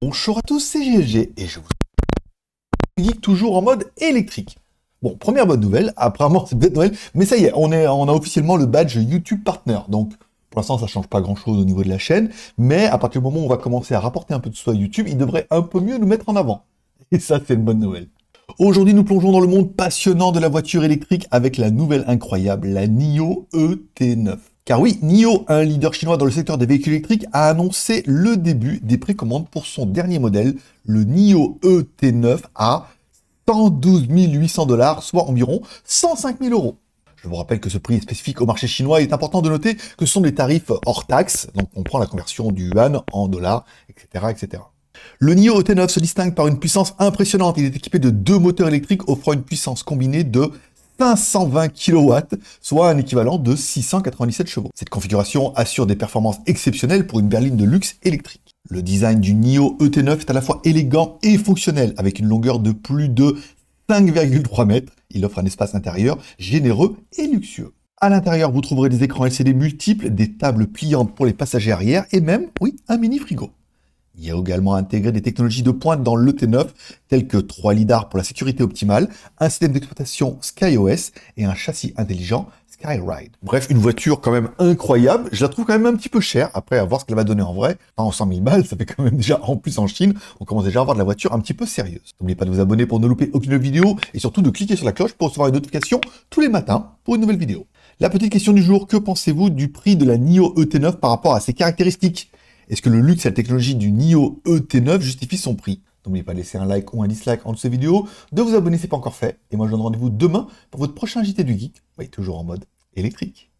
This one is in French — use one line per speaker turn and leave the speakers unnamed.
Bonjour à tous, c'est GLG et je vous dis toujours en mode électrique. Bon, première bonne nouvelle, apparemment c'est peut-être Noël, mais ça y est, on, a officiellement le badge YouTube Partner, donc pour l'instant, ça change pas grand chose au niveau de la chaîne, mais à partir du moment où on va commencer à rapporter un peu de soi à YouTube, il devrait un peu mieux nous mettre en avant. Et ça, c'est une bonne nouvelle. Aujourd'hui, nous plongeons dans le monde passionnant de la voiture électrique avec la nouvelle incroyable, la NIO ET9. Car oui, NIO, un leader chinois dans le secteur des véhicules électriques, a annoncé le début des précommandes pour son dernier modèle, le NIO ET9 à 112 800 dollars, soit environ 105 000 euros. Je vous rappelle que ce prix est spécifique au marché chinois. Il est important de noter que ce sont des tarifs hors taxes, donc on prend la conversion du yuan en dollars, etc., etc. Le NIO ET9 se distingue par une puissance impressionnante. Il est équipé de deux moteurs électriques offrant une puissance combinée de 520 kW, soit un équivalent de 697 chevaux. Cette configuration assure des performances exceptionnelles pour une berline de luxe électrique. Le design du NIO ET9 est à la fois élégant et fonctionnel, avec une longueur de plus de 5,3 mètres. Il offre un espace intérieur généreux et luxueux. À l'intérieur, vous trouverez des écrans LCD multiples, des tables pliantes pour les passagers arrière et même, oui, un mini frigo. Il y a également intégré des technologies de pointe dans let 9 telles que 3 lidars pour la sécurité optimale, un système d'exploitation SkyOS et un châssis intelligent Skyride. Bref, une voiture quand même incroyable. Je la trouve quand même un petit peu chère. Après, à voir ce qu'elle va donner en vrai. en 100 000 balles, ça fait quand même déjà, en plus en Chine, on commence déjà à avoir de la voiture un petit peu sérieuse. N'oubliez pas de vous abonner pour ne louper aucune vidéo et surtout de cliquer sur la cloche pour recevoir une notification tous les matins pour une nouvelle vidéo. La petite question du jour, que pensez-vous du prix de la NIO ET9 par rapport à ses caractéristiques est-ce que le luxe et la technologie du NIO ET9 justifient son prix N'oubliez pas de laisser un like ou un dislike en dessous de cette vidéo, de vous abonner si ce n'est pas encore fait, et moi je donne rendez-vous demain pour votre prochain JT du Geek, oui, bah, toujours en mode électrique.